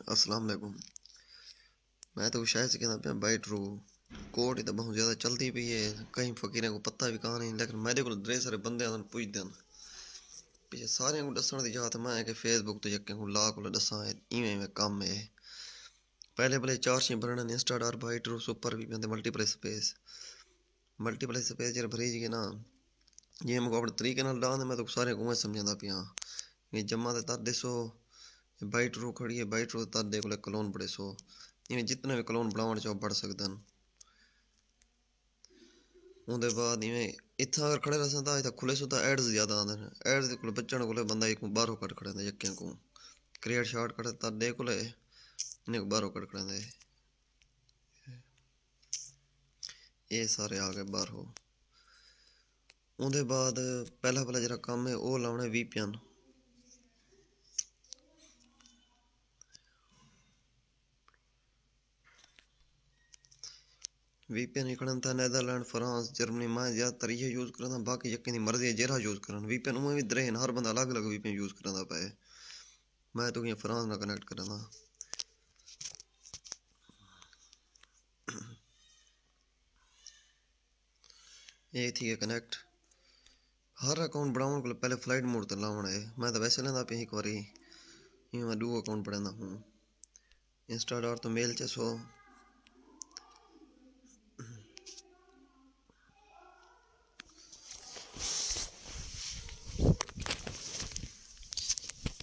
अस्सलाम मैं तो शायद से कहना पाया बाई ट्रू कोट तो बहुत ज़्यादा चलती पी है कहीं फकीरें को पत्ता भी कहा नहीं लेकिन मेरे को ड्रे सारे बंदे आन हैं पिछले सारे को दसन की जात मैं कि फेसबुक तो यकें को ला को दसा इवें इवें कम है पहले पहले चार भरना इंस्टा डार बाई ट्रू सुपर भी पे मल्टीप्लेक्स स्पेस मल्टीप्लेक्स स्पेस जरा भरी जी ना जो मुकाबले तरीके तरीके डाल मैं तो सारे को समझा पियाँ ये जमा तो तद दिसो बाई ट्रू खड़ी है बाई ट्रू तद देख लो कलोन बड़े सो इन्हें जितने भी कलोन बनावण चाहो बढ़ सकते हैं ਉਹਦੇ ਬਾਅਦ ਇਵੇਂ ਇੱਥਾਂ ਅਗਰ ਖੜੇ ਰਸਾਂ ਤਾਂ ਇੱਥੇ ਖੁੱਲੇ ਸੋ ਤਾਂ ਐਡਸ ਜ਼ਿਆਦਾ ਆਉਂਦੇ ਨੇ ਐਡਸ ਦੇ ਕੋਲ ਬੱਚਣ ਕੋਲੇ ਬੰਦਾ ਇੱਕ ਬਾਹਰੋਂ ਕੱਢ ਖੜੇ ਨੇ ਜੱਕਿਆਂ ਕੋ ਕ੍ਰੀਏਟ ਸ਼ਾਟ ਕੱਢ ਤਾਂ ਦੇ ਕੋਲੇ ਇਹਨੇ ਬਾਹਰੋਂ ਕੱਢ ਖੜੇ ਨੇ ਇਹ ਸਾਰੇ ਆ ਗਏ ਬਾਹਰੋਂ ਉਹਦੇ ਬਾਅਦ ਪਹਿਲਾ ਪਹਿਲਾ ਜਿਹੜਾ ਕੰਮ ਹੈ ਉਹ ਲਾਉਣਾ ਵੀਪੀਐਨ वीपीएन था नैदरलैंड फ्रांस जर्मनी मैं ज़्यादातर ये यूज़ करा था बाक़ी की मर्ज़ी है जेरा यूज़ कर वीपीएन उम्मीद भी दरेन हर बंद अलग अलग वीपीएन यूज़ कनि था मैं तो फ्रांस ना कनेक्ट करा ये थी है कनेक्ट हर अकाउंट बनाने को पहले फ्लाइट मोड तो लावण है मैं तो वैसे लेंदा पे एक बार ही मैं अकाउंट बनाता हूँ इंस्टाडॉट तो मेल चो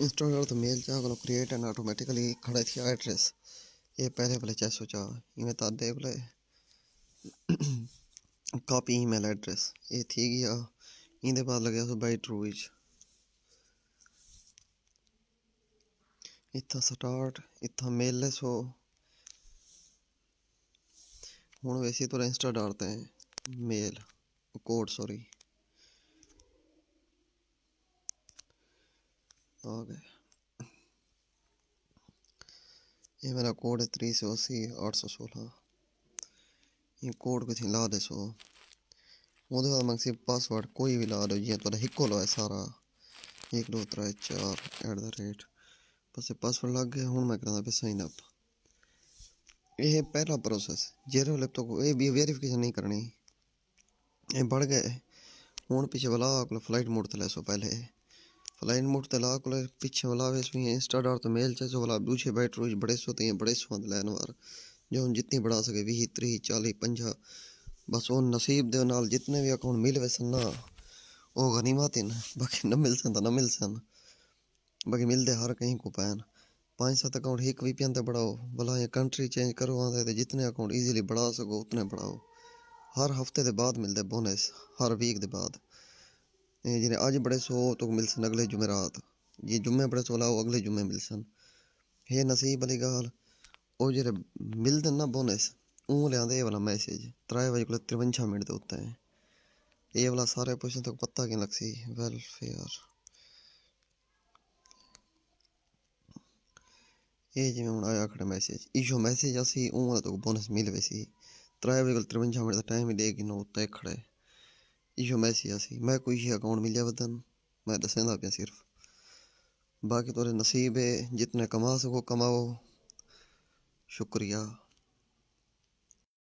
इंस्टॉलर तो मेल चाह करो क्रिएट एंड ऑटोमेटिकली खड़ा थी एड्रेस ये पहले भले चाहे सोचा इवें दे भले कापी ईमेल एड्रेस ये थी गया इन बाद लगे सो बाई ट्रू इच इत स्टार्ट इत मेल लेस हूँ वैसे तो इंस्टा डालते हैं मेल कोड सॉरी ओके ये मेरा कोड है त्री सौ अस्सी अठ सौ सोलह ये कोड कुछ ला दे सो वो मंग सिर्फ पासवर्ड कोई भी ला दो जो तो इको लो है सारा एक दो त्रे चार एट द रेट बस पासवर्ड लग गया हूँ मैं करा साइन अप यह पहला प्रोसेस जे वाले तो ये भी वेरीफिकेशन नहीं करनी ये बढ़ गए हूँ पिछले वाला फ्लाइट मोड़ तो लैसो पहले फ़लाइन मुट तलाक उला पिछ वला वेसवी हैं इंस्टाडार तो मेल चे वाला दूसरे दूछे बैठ रोज बड़े सोते हैं बड़े सोंद लैन वार जो हम जितनी बढ़ा सके भी त्री चाली पंजा बस वो नसीब दे नाल जितने भी अकाउंट मिल सन ना वो गनीमत इन बाकी न मिल सन तो न मिल सन बाकी मिलते हर कहीं को पैन पाँच सत्त अकाउंट एक भी पी बढ़ाओ भला ये कंट्री चेंज करो आते तो जितने अकाउंट ईजीली बढ़ा सको उतने बढ़ाओ हर हफ्ते के बाद मिलते बोनस हर वीक के बाद जिन्हें अज बड़े सो तो मिलसन अगले जुमे रात जे जुमे बड़े सोला वो अगले जुमे मिलसन हे नसीब वाली गाल ਉਹ ਜਿਹੜੇ ਮਿਲਦੇ ਨਾ ਬੋਨਸ ਉਹ ਲਿਆਂਦੇ ਇਹ ਵਾਲਾ ਮੈਸੇਜ 3 ਵਜੇ ਕੋਲ 53 ਮਿੰਟ ਦੇ ਉੱਤੇ ਹੈ ਇਹ ਵਾਲਾ ਸਾਰੇ ਪੁੱਛਣ ਤੱਕ ਪਤਾ ਕਿਨ ਲੱਗ ਵੈਲਫੇਅਰ ਇਹ ਜਿਵੇਂ ਹੁਣ ਆਇਆ ਖੜਾ ਮੈਸੇਜ ਇਸ਼ੋ ਮੈਸੇਜ ਅਸੀਂ ਉਹਨਾਂ ਤੋਂ ਬੋਨਸ ਮਿਲ ਵੈਸੀ 3 ਵਜੇ ਕੋਲ 53 ਮਿੰਟ ਦਾ ਟਾਈਮ ਹੀ ਦੇ ਕਿ ਨੋ ਉੱਤੇ ਖੜੇ इशो मैसी आसी मैं कोई ही अकाउंट मिले बदन मैं दसेंदा पे सिर्फ बाकी तुरे नसीब है जितने कमा सको कमाओ शुक्रिया